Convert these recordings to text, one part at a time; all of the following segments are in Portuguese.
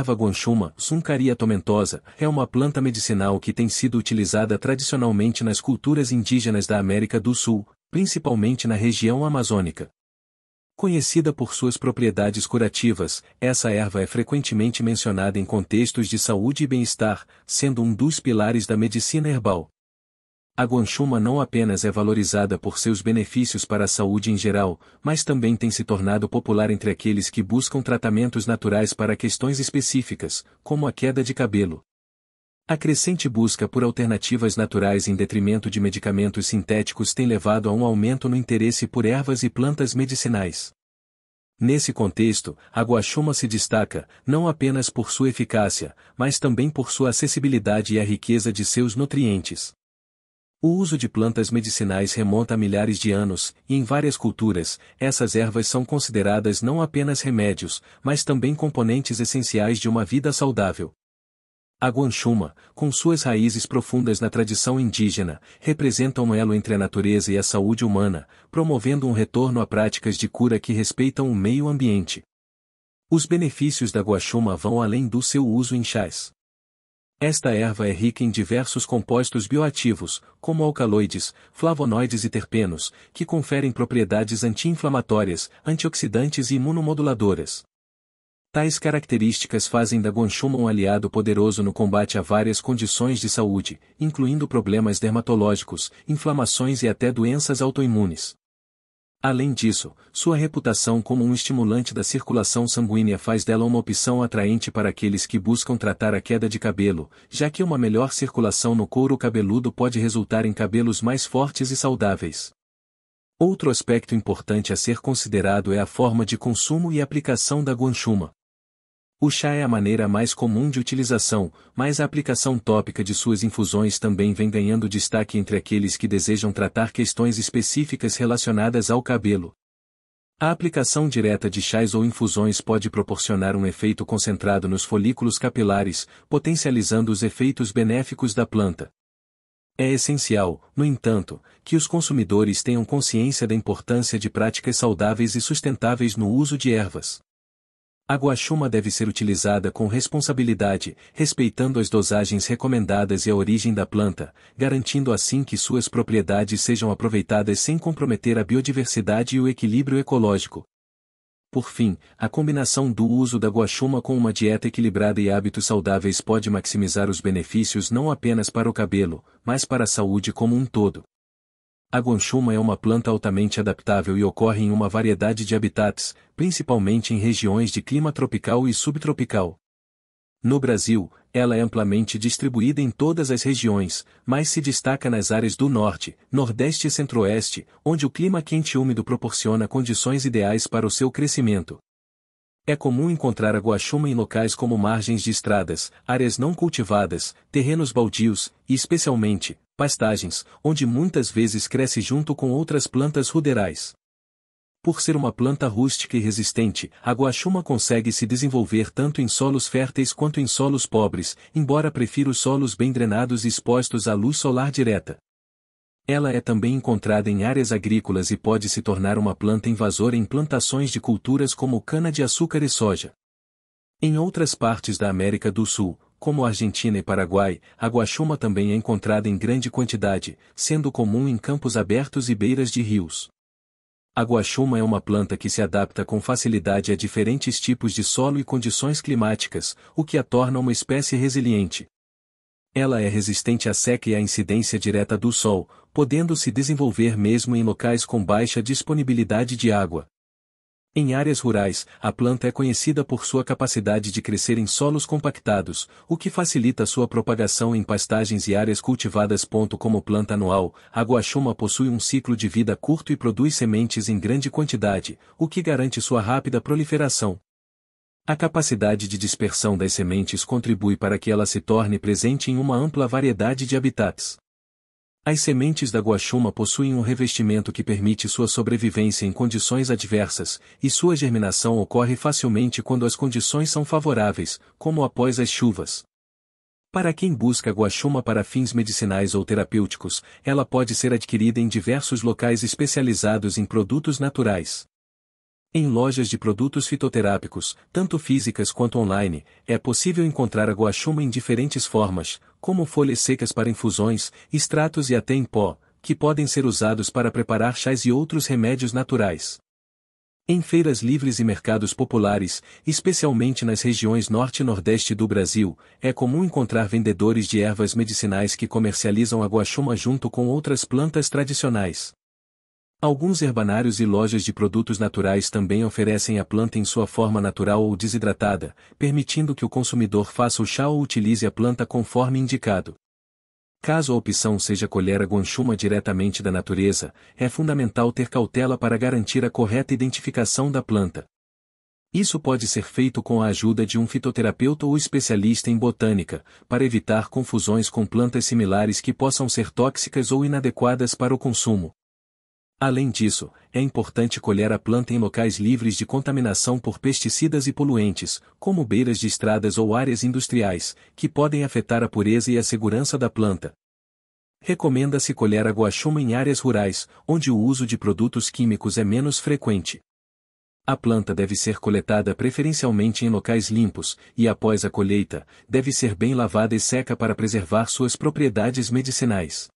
erva guanchuma, Suncaria tomentosa, é uma planta medicinal que tem sido utilizada tradicionalmente nas culturas indígenas da América do Sul, principalmente na região amazônica. Conhecida por suas propriedades curativas, essa erva é frequentemente mencionada em contextos de saúde e bem-estar, sendo um dos pilares da medicina herbal. A guanchuma não apenas é valorizada por seus benefícios para a saúde em geral, mas também tem se tornado popular entre aqueles que buscam tratamentos naturais para questões específicas, como a queda de cabelo. A crescente busca por alternativas naturais em detrimento de medicamentos sintéticos tem levado a um aumento no interesse por ervas e plantas medicinais. Nesse contexto, a guaxuma se destaca, não apenas por sua eficácia, mas também por sua acessibilidade e a riqueza de seus nutrientes. O uso de plantas medicinais remonta a milhares de anos, e em várias culturas, essas ervas são consideradas não apenas remédios, mas também componentes essenciais de uma vida saudável. A guanchuma, com suas raízes profundas na tradição indígena, representa um elo entre a natureza e a saúde humana, promovendo um retorno a práticas de cura que respeitam o meio ambiente. Os benefícios da guachuma vão além do seu uso em chás. Esta erva é rica em diversos compostos bioativos, como alcaloides, flavonoides e terpenos, que conferem propriedades anti-inflamatórias, antioxidantes e imunomoduladoras. Tais características fazem da gonchuma um aliado poderoso no combate a várias condições de saúde, incluindo problemas dermatológicos, inflamações e até doenças autoimunes. Além disso, sua reputação como um estimulante da circulação sanguínea faz dela uma opção atraente para aqueles que buscam tratar a queda de cabelo, já que uma melhor circulação no couro cabeludo pode resultar em cabelos mais fortes e saudáveis. Outro aspecto importante a ser considerado é a forma de consumo e aplicação da guanchuma. O chá é a maneira mais comum de utilização, mas a aplicação tópica de suas infusões também vem ganhando destaque entre aqueles que desejam tratar questões específicas relacionadas ao cabelo. A aplicação direta de chás ou infusões pode proporcionar um efeito concentrado nos folículos capilares, potencializando os efeitos benéficos da planta. É essencial, no entanto, que os consumidores tenham consciência da importância de práticas saudáveis e sustentáveis no uso de ervas. A guaxuma deve ser utilizada com responsabilidade, respeitando as dosagens recomendadas e a origem da planta, garantindo assim que suas propriedades sejam aproveitadas sem comprometer a biodiversidade e o equilíbrio ecológico. Por fim, a combinação do uso da guaxuma com uma dieta equilibrada e hábitos saudáveis pode maximizar os benefícios não apenas para o cabelo, mas para a saúde como um todo. A guanchuma é uma planta altamente adaptável e ocorre em uma variedade de habitats, principalmente em regiões de clima tropical e subtropical. No Brasil, ela é amplamente distribuída em todas as regiões, mas se destaca nas áreas do norte, nordeste e centro-oeste, onde o clima quente e úmido proporciona condições ideais para o seu crescimento. É comum encontrar a guaxuma em locais como margens de estradas, áreas não cultivadas, terrenos baldios, e especialmente, pastagens, onde muitas vezes cresce junto com outras plantas ruderais. Por ser uma planta rústica e resistente, a guaxuma consegue se desenvolver tanto em solos férteis quanto em solos pobres, embora prefira os solos bem drenados e expostos à luz solar direta. Ela é também encontrada em áreas agrícolas e pode se tornar uma planta invasora em plantações de culturas como cana-de-açúcar e soja. Em outras partes da América do Sul, como Argentina e Paraguai, a guaxuma também é encontrada em grande quantidade, sendo comum em campos abertos e beiras de rios. A guaxuma é uma planta que se adapta com facilidade a diferentes tipos de solo e condições climáticas, o que a torna uma espécie resiliente. Ela é resistente à seca e à incidência direta do sol, podendo se desenvolver mesmo em locais com baixa disponibilidade de água. Em áreas rurais, a planta é conhecida por sua capacidade de crescer em solos compactados, o que facilita sua propagação em pastagens e áreas cultivadas. Como planta anual, a guaxuma possui um ciclo de vida curto e produz sementes em grande quantidade, o que garante sua rápida proliferação. A capacidade de dispersão das sementes contribui para que ela se torne presente em uma ampla variedade de habitats. As sementes da guaxuma possuem um revestimento que permite sua sobrevivência em condições adversas, e sua germinação ocorre facilmente quando as condições são favoráveis, como após as chuvas. Para quem busca guaxuma para fins medicinais ou terapêuticos, ela pode ser adquirida em diversos locais especializados em produtos naturais. Em lojas de produtos fitoterápicos, tanto físicas quanto online, é possível encontrar a guaxuma em diferentes formas, como folhas secas para infusões, extratos e até em pó, que podem ser usados para preparar chás e outros remédios naturais. Em feiras livres e mercados populares, especialmente nas regiões norte e nordeste do Brasil, é comum encontrar vendedores de ervas medicinais que comercializam a guaxuma junto com outras plantas tradicionais. Alguns herbanários e lojas de produtos naturais também oferecem a planta em sua forma natural ou desidratada, permitindo que o consumidor faça o chá ou utilize a planta conforme indicado. Caso a opção seja colher a guanchuma diretamente da natureza, é fundamental ter cautela para garantir a correta identificação da planta. Isso pode ser feito com a ajuda de um fitoterapeuta ou especialista em botânica, para evitar confusões com plantas similares que possam ser tóxicas ou inadequadas para o consumo. Além disso, é importante colher a planta em locais livres de contaminação por pesticidas e poluentes, como beiras de estradas ou áreas industriais, que podem afetar a pureza e a segurança da planta. Recomenda-se colher a guaxuma em áreas rurais, onde o uso de produtos químicos é menos frequente. A planta deve ser coletada preferencialmente em locais limpos, e após a colheita, deve ser bem lavada e seca para preservar suas propriedades medicinais.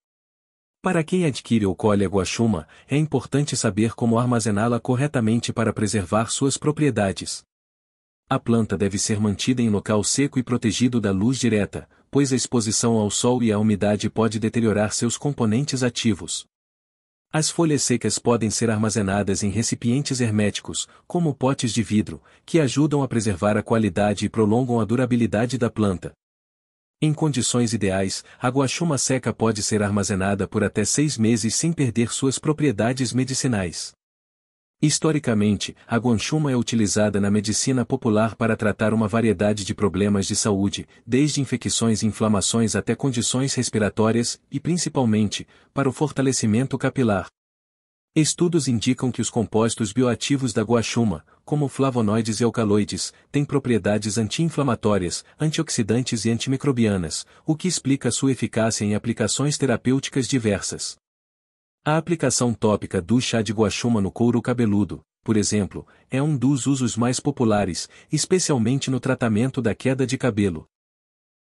Para quem adquire ou colhe a guaxuma, é importante saber como armazená-la corretamente para preservar suas propriedades. A planta deve ser mantida em local seco e protegido da luz direta, pois a exposição ao sol e à umidade pode deteriorar seus componentes ativos. As folhas secas podem ser armazenadas em recipientes herméticos, como potes de vidro, que ajudam a preservar a qualidade e prolongam a durabilidade da planta. Em condições ideais, a guaxuma seca pode ser armazenada por até seis meses sem perder suas propriedades medicinais. Historicamente, a guanchuma é utilizada na medicina popular para tratar uma variedade de problemas de saúde, desde infecções e inflamações até condições respiratórias, e principalmente, para o fortalecimento capilar. Estudos indicam que os compostos bioativos da guaxuma, como flavonoides e alcaloides, têm propriedades anti-inflamatórias, antioxidantes e antimicrobianas, o que explica sua eficácia em aplicações terapêuticas diversas. A aplicação tópica do chá de guaxuma no couro cabeludo, por exemplo, é um dos usos mais populares, especialmente no tratamento da queda de cabelo,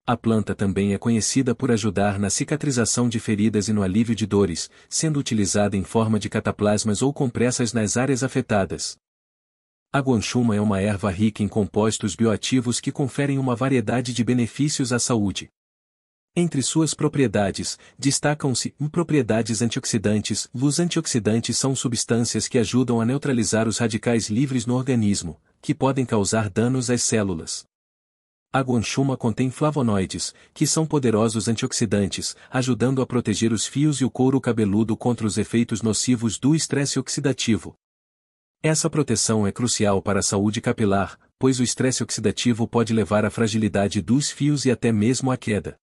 a planta também é conhecida por ajudar na cicatrização de feridas e no alívio de dores, sendo utilizada em forma de cataplasmas ou compressas nas áreas afetadas. A guanchuma é uma erva rica em compostos bioativos que conferem uma variedade de benefícios à saúde. Entre suas propriedades, destacam-se propriedades antioxidantes. Os antioxidantes são substâncias que ajudam a neutralizar os radicais livres no organismo, que podem causar danos às células. A guanchuma contém flavonoides, que são poderosos antioxidantes, ajudando a proteger os fios e o couro cabeludo contra os efeitos nocivos do estresse oxidativo. Essa proteção é crucial para a saúde capilar, pois o estresse oxidativo pode levar à fragilidade dos fios e até mesmo à queda.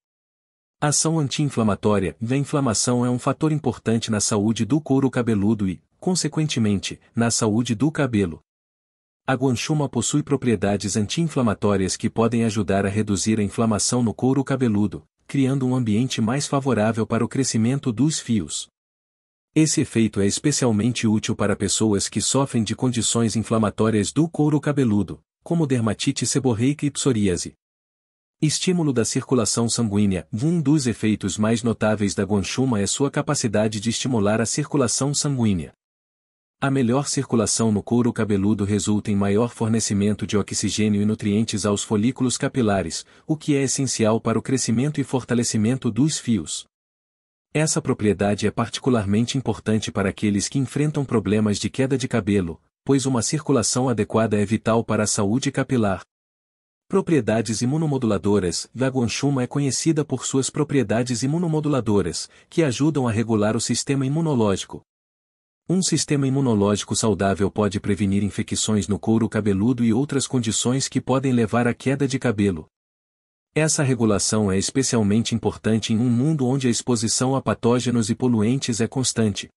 Ação anti-inflamatória A inflamação é um fator importante na saúde do couro cabeludo e, consequentemente, na saúde do cabelo. A guanchuma possui propriedades anti-inflamatórias que podem ajudar a reduzir a inflamação no couro cabeludo, criando um ambiente mais favorável para o crescimento dos fios. Esse efeito é especialmente útil para pessoas que sofrem de condições inflamatórias do couro cabeludo, como dermatite seborreica e psoríase. Estímulo da circulação sanguínea Um dos efeitos mais notáveis da guanchuma é sua capacidade de estimular a circulação sanguínea. A melhor circulação no couro cabeludo resulta em maior fornecimento de oxigênio e nutrientes aos folículos capilares, o que é essencial para o crescimento e fortalecimento dos fios. Essa propriedade é particularmente importante para aqueles que enfrentam problemas de queda de cabelo, pois uma circulação adequada é vital para a saúde capilar. Propriedades imunomoduladoras La guanchuma é conhecida por suas propriedades imunomoduladoras, que ajudam a regular o sistema imunológico, um sistema imunológico saudável pode prevenir infecções no couro cabeludo e outras condições que podem levar à queda de cabelo. Essa regulação é especialmente importante em um mundo onde a exposição a patógenos e poluentes é constante.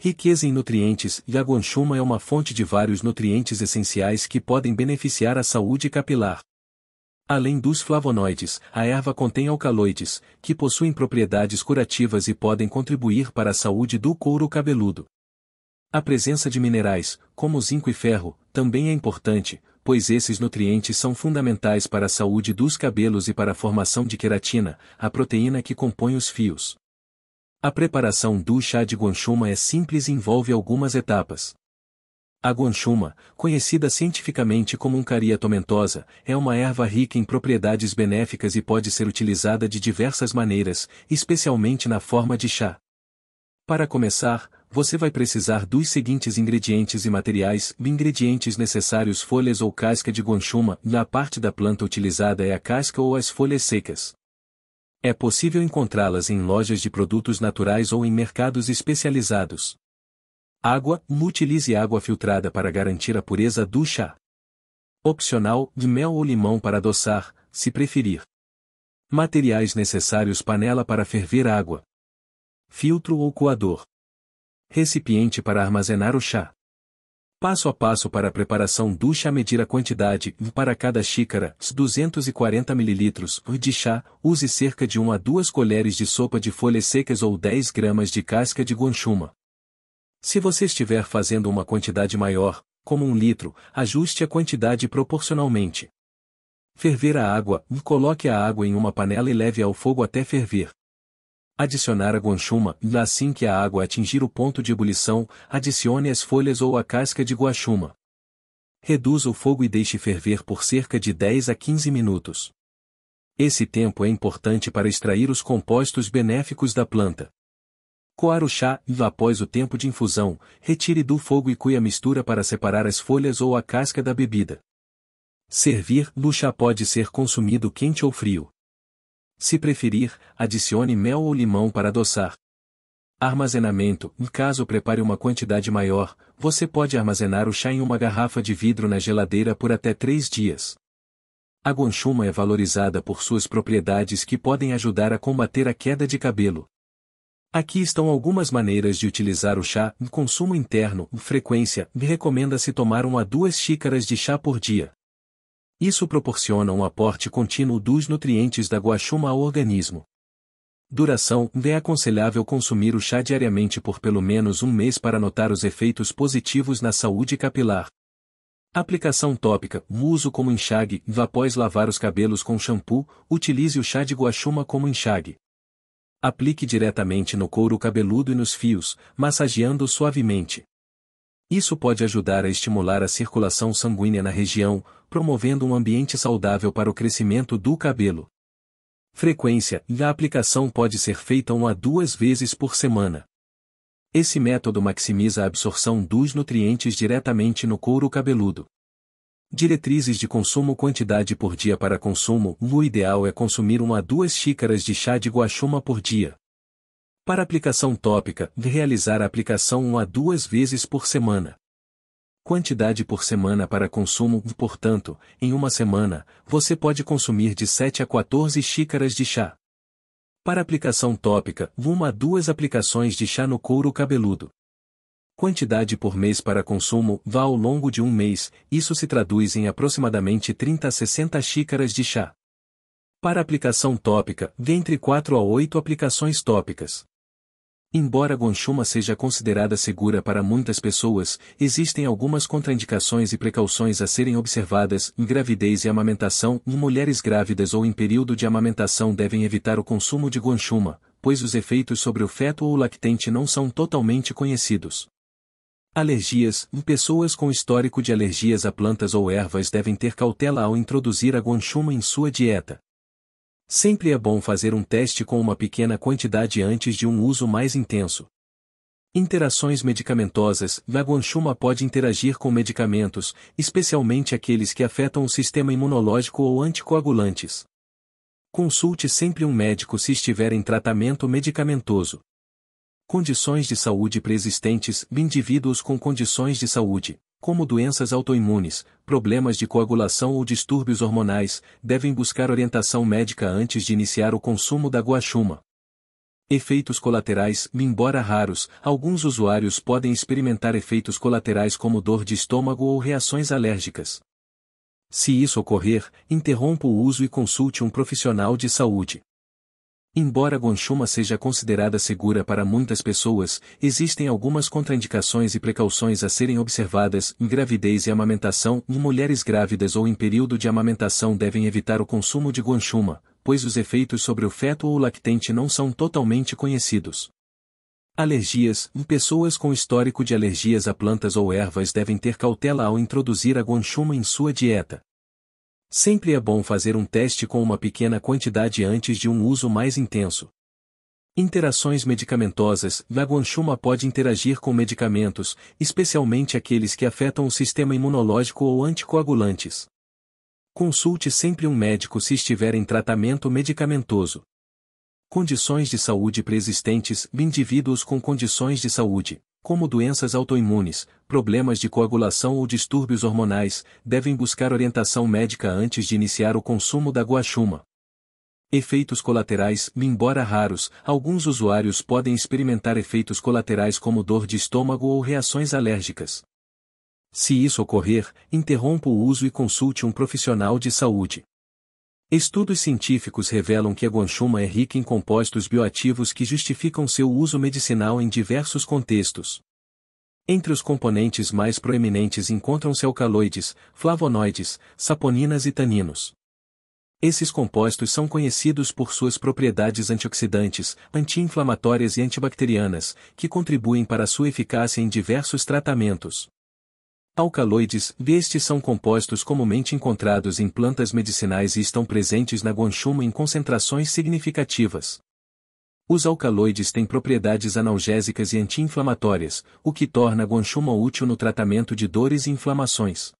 Riqueza em nutrientes a guanchuma é uma fonte de vários nutrientes essenciais que podem beneficiar a saúde capilar. Além dos flavonoides, a erva contém alcaloides, que possuem propriedades curativas e podem contribuir para a saúde do couro cabeludo. A presença de minerais, como zinco e ferro, também é importante, pois esses nutrientes são fundamentais para a saúde dos cabelos e para a formação de queratina, a proteína que compõe os fios. A preparação do chá de guanchuma é simples e envolve algumas etapas. A guanchuma, conhecida cientificamente como uncaria tomentosa, é uma erva rica em propriedades benéficas e pode ser utilizada de diversas maneiras, especialmente na forma de chá. Para começar, você vai precisar dos seguintes ingredientes e materiais. Ingredientes necessários folhas ou casca de guanchuma. Na parte da planta utilizada é a casca ou as folhas secas. É possível encontrá-las em lojas de produtos naturais ou em mercados especializados. Água, utilize água filtrada para garantir a pureza do chá. Opcional, de mel ou limão para adoçar, se preferir. Materiais necessários panela para ferver água. Filtro ou coador. Recipiente para armazenar o chá. Passo a passo para a preparação do chá medir a quantidade para cada xícara 240 ml de chá, use cerca de 1 a 2 colheres de sopa de folhas secas ou 10 gramas de casca de guanchuma. Se você estiver fazendo uma quantidade maior, como um litro, ajuste a quantidade proporcionalmente. Ferver a água, coloque a água em uma panela e leve ao fogo até ferver. Adicionar a guanchuma, assim que a água atingir o ponto de ebulição, adicione as folhas ou a casca de guachuma. Reduza o fogo e deixe ferver por cerca de 10 a 15 minutos. Esse tempo é importante para extrair os compostos benéficos da planta. Coar o chá e, após o tempo de infusão, retire do fogo e cuia a mistura para separar as folhas ou a casca da bebida. Servir o chá pode ser consumido quente ou frio. Se preferir, adicione mel ou limão para adoçar. Armazenamento: Caso prepare uma quantidade maior, você pode armazenar o chá em uma garrafa de vidro na geladeira por até três dias. A guanchuma é valorizada por suas propriedades que podem ajudar a combater a queda de cabelo. Aqui estão algumas maneiras de utilizar o chá. Consumo interno, frequência, recomenda-se tomar 1 a 2 xícaras de chá por dia. Isso proporciona um aporte contínuo dos nutrientes da guaxuma ao organismo. Duração É aconselhável consumir o chá diariamente por pelo menos um mês para notar os efeitos positivos na saúde capilar. Aplicação tópica Uso como enxague Após lavar os cabelos com shampoo, utilize o chá de guaxuma como enxague. Aplique diretamente no couro cabeludo e nos fios, massageando suavemente. Isso pode ajudar a estimular a circulação sanguínea na região, promovendo um ambiente saudável para o crescimento do cabelo. Frequência e a aplicação pode ser feita uma a duas vezes por semana. Esse método maximiza a absorção dos nutrientes diretamente no couro cabeludo. Diretrizes de consumo quantidade por dia para consumo. O ideal é consumir uma a duas xícaras de chá de guaxuma por dia. Para aplicação tópica, realizar a aplicação uma a duas vezes por semana. Quantidade por semana para consumo, portanto, em uma semana, você pode consumir de 7 a 14 xícaras de chá. Para aplicação tópica, uma a duas aplicações de chá no couro cabeludo. Quantidade por mês para consumo, vá ao longo de um mês, isso se traduz em aproximadamente 30 a 60 xícaras de chá. Para aplicação tópica, entre 4 a 8 aplicações tópicas. Embora Gonchuma seja considerada segura para muitas pessoas, existem algumas contraindicações e precauções a serem observadas em gravidez e amamentação. Em mulheres grávidas ou em período de amamentação devem evitar o consumo de Gonchuma, pois os efeitos sobre o feto ou lactente não são totalmente conhecidos. Alergias em Pessoas com histórico de alergias a plantas ou ervas devem ter cautela ao introduzir a Gonchuma em sua dieta. Sempre é bom fazer um teste com uma pequena quantidade antes de um uso mais intenso. Interações medicamentosas La pode interagir com medicamentos, especialmente aqueles que afetam o sistema imunológico ou anticoagulantes. Consulte sempre um médico se estiver em tratamento medicamentoso. Condições de saúde preexistentes Indivíduos com condições de saúde como doenças autoimunes, problemas de coagulação ou distúrbios hormonais, devem buscar orientação médica antes de iniciar o consumo da guaxuma. Efeitos colaterais, embora raros, alguns usuários podem experimentar efeitos colaterais como dor de estômago ou reações alérgicas. Se isso ocorrer, interrompa o uso e consulte um profissional de saúde. Embora Gonchuma seja considerada segura para muitas pessoas, existem algumas contraindicações e precauções a serem observadas em gravidez e amamentação e mulheres grávidas ou em período de amamentação devem evitar o consumo de Gonchuma, pois os efeitos sobre o feto ou lactente não são totalmente conhecidos. Alergias Pessoas com histórico de alergias a plantas ou ervas devem ter cautela ao introduzir a Gonchuma em sua dieta. Sempre é bom fazer um teste com uma pequena quantidade antes de um uso mais intenso. Interações medicamentosas La guanchuma pode interagir com medicamentos, especialmente aqueles que afetam o sistema imunológico ou anticoagulantes. Consulte sempre um médico se estiver em tratamento medicamentoso. Condições de saúde preexistentes Indivíduos com condições de saúde como doenças autoimunes, problemas de coagulação ou distúrbios hormonais, devem buscar orientação médica antes de iniciar o consumo da guaxuma. Efeitos colaterais, embora raros, alguns usuários podem experimentar efeitos colaterais como dor de estômago ou reações alérgicas. Se isso ocorrer, interrompa o uso e consulte um profissional de saúde. Estudos científicos revelam que a guanchuma é rica em compostos bioativos que justificam seu uso medicinal em diversos contextos. Entre os componentes mais proeminentes encontram-se alcaloides, flavonoides, saponinas e taninos. Esses compostos são conhecidos por suas propriedades antioxidantes, anti-inflamatórias e antibacterianas, que contribuem para sua eficácia em diversos tratamentos. Alcaloides, estes são compostos comumente encontrados em plantas medicinais e estão presentes na guanchuma em concentrações significativas. Os alcaloides têm propriedades analgésicas e anti-inflamatórias, o que torna a guanchuma útil no tratamento de dores e inflamações.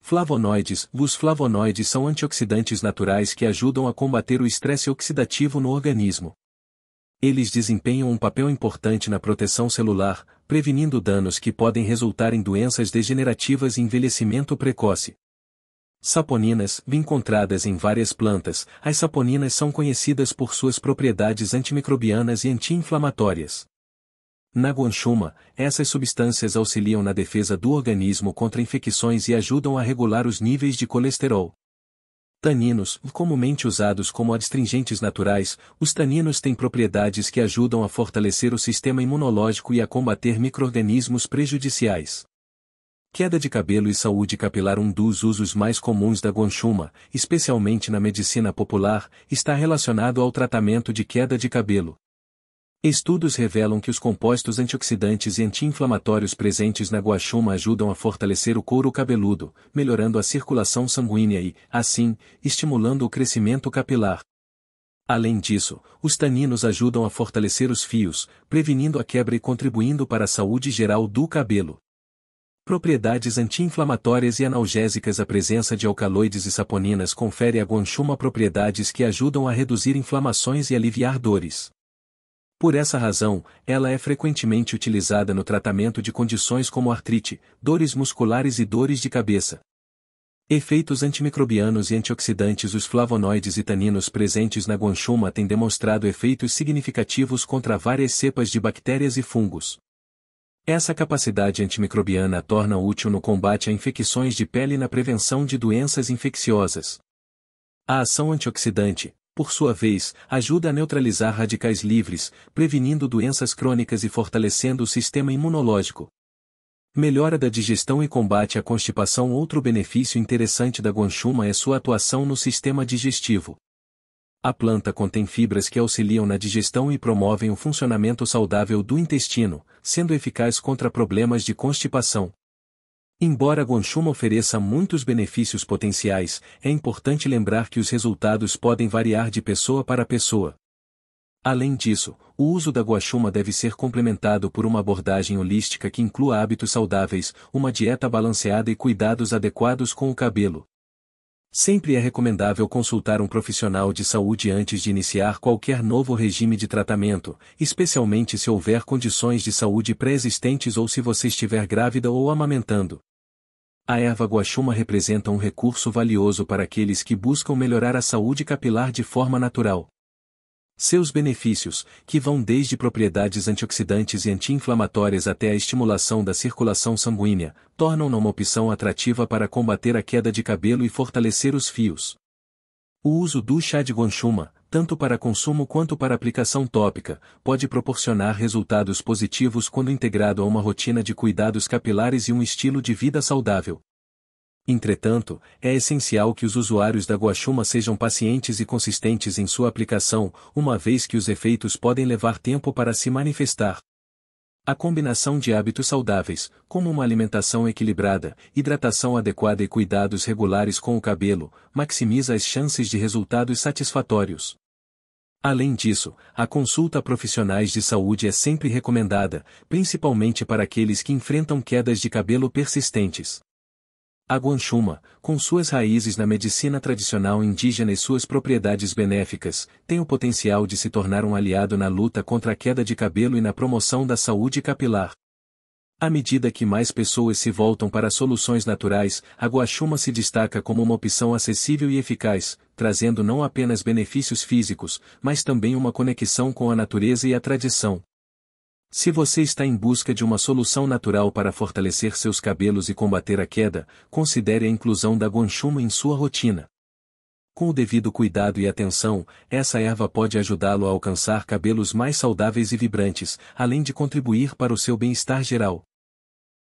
Flavonoides, os flavonoides são antioxidantes naturais que ajudam a combater o estresse oxidativo no organismo. Eles desempenham um papel importante na proteção celular, prevenindo danos que podem resultar em doenças degenerativas e envelhecimento precoce. Saponinas, encontradas em várias plantas, as saponinas são conhecidas por suas propriedades antimicrobianas e anti-inflamatórias. Na guanchuma, essas substâncias auxiliam na defesa do organismo contra infecções e ajudam a regular os níveis de colesterol. Taninos, comumente usados como adstringentes naturais, os taninos têm propriedades que ajudam a fortalecer o sistema imunológico e a combater microrganismos prejudiciais. Queda de cabelo e saúde capilar Um dos usos mais comuns da guanchuma, especialmente na medicina popular, está relacionado ao tratamento de queda de cabelo, Estudos revelam que os compostos antioxidantes e anti-inflamatórios presentes na guaxuma ajudam a fortalecer o couro cabeludo, melhorando a circulação sanguínea e, assim, estimulando o crescimento capilar. Além disso, os taninos ajudam a fortalecer os fios, prevenindo a quebra e contribuindo para a saúde geral do cabelo. Propriedades anti-inflamatórias e analgésicas A presença de alcaloides e saponinas confere à guanchuma propriedades que ajudam a reduzir inflamações e aliviar dores. Por essa razão, ela é frequentemente utilizada no tratamento de condições como artrite, dores musculares e dores de cabeça. Efeitos antimicrobianos e antioxidantes Os flavonoides e taninos presentes na guanchuma têm demonstrado efeitos significativos contra várias cepas de bactérias e fungos. Essa capacidade antimicrobiana a torna útil no combate a infecções de pele e na prevenção de doenças infecciosas. A ação antioxidante, por sua vez, ajuda a neutralizar radicais livres, prevenindo doenças crônicas e fortalecendo o sistema imunológico. Melhora da digestão e combate à constipação Outro benefício interessante da guanchuma é sua atuação no sistema digestivo. A planta contém fibras que auxiliam na digestão e promovem o funcionamento saudável do intestino, sendo eficaz contra problemas de constipação, Embora guaxuma ofereça muitos benefícios potenciais, é importante lembrar que os resultados podem variar de pessoa para pessoa. Além disso, o uso da guaxuma deve ser complementado por uma abordagem holística que inclua hábitos saudáveis, uma dieta balanceada e cuidados adequados com o cabelo. Sempre é recomendável consultar um profissional de saúde antes de iniciar qualquer novo regime de tratamento, especialmente se houver condições de saúde pré-existentes ou se você estiver grávida ou amamentando. A erva guaxuma representa um recurso valioso para aqueles que buscam melhorar a saúde capilar de forma natural. Seus benefícios, que vão desde propriedades antioxidantes e anti-inflamatórias até a estimulação da circulação sanguínea, tornam-na uma opção atrativa para combater a queda de cabelo e fortalecer os fios. O uso do chá de guanchuma, tanto para consumo quanto para aplicação tópica, pode proporcionar resultados positivos quando integrado a uma rotina de cuidados capilares e um estilo de vida saudável. Entretanto, é essencial que os usuários da guaxuma sejam pacientes e consistentes em sua aplicação, uma vez que os efeitos podem levar tempo para se manifestar. A combinação de hábitos saudáveis, como uma alimentação equilibrada, hidratação adequada e cuidados regulares com o cabelo, maximiza as chances de resultados satisfatórios. Além disso, a consulta a profissionais de saúde é sempre recomendada, principalmente para aqueles que enfrentam quedas de cabelo persistentes. A guanchuma, com suas raízes na medicina tradicional indígena e suas propriedades benéficas, tem o potencial de se tornar um aliado na luta contra a queda de cabelo e na promoção da saúde capilar. À medida que mais pessoas se voltam para soluções naturais, a guaxuma se destaca como uma opção acessível e eficaz, trazendo não apenas benefícios físicos, mas também uma conexão com a natureza e a tradição. Se você está em busca de uma solução natural para fortalecer seus cabelos e combater a queda, considere a inclusão da guanchuma em sua rotina. Com o devido cuidado e atenção, essa erva pode ajudá-lo a alcançar cabelos mais saudáveis e vibrantes, além de contribuir para o seu bem-estar geral.